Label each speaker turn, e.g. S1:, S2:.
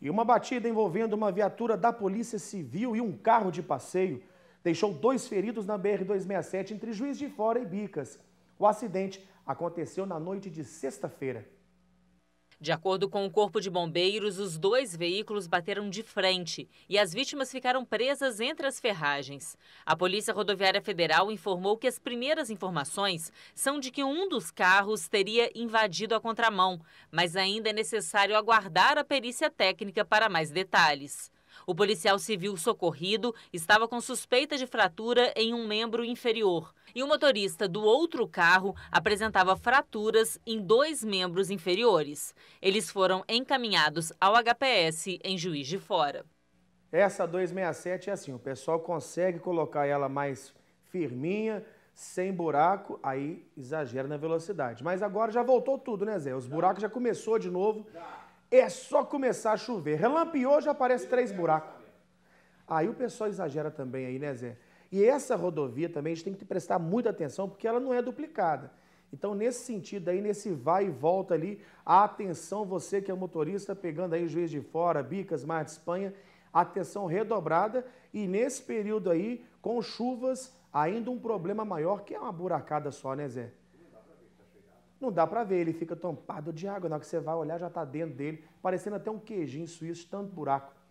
S1: E uma batida envolvendo uma viatura da Polícia Civil e um carro de passeio deixou dois feridos na BR-267 entre Juiz de Fora e Bicas. O acidente aconteceu na noite de sexta-feira.
S2: De acordo com o Corpo de Bombeiros, os dois veículos bateram de frente e as vítimas ficaram presas entre as ferragens. A Polícia Rodoviária Federal informou que as primeiras informações são de que um dos carros teria invadido a contramão, mas ainda é necessário aguardar a perícia técnica para mais detalhes. O policial civil socorrido estava com suspeita de fratura em um membro inferior. E o motorista do outro carro apresentava fraturas em dois membros inferiores. Eles foram encaminhados ao HPS em Juiz de Fora.
S1: Essa 267 é assim, o pessoal consegue colocar ela mais firminha, sem buraco, aí exagera na velocidade. Mas agora já voltou tudo, né, Zé? Os buracos já começou de novo. É só começar a chover. Relampiou, já aparece três buracos. Aí o pessoal exagera também aí, né, Zé? E essa rodovia também a gente tem que prestar muita atenção porque ela não é duplicada. Então, nesse sentido aí, nesse vai e volta ali, atenção você que é motorista, pegando aí o Juiz de Fora, Bicas, Mar de Espanha, atenção redobrada e nesse período aí, com chuvas, ainda um problema maior que é uma buracada só, né, Zé? Não dá para ver, ele fica tampado de água. Na hora que você vai olhar, já está dentro dele, parecendo até um queijinho suíço, tanto buraco.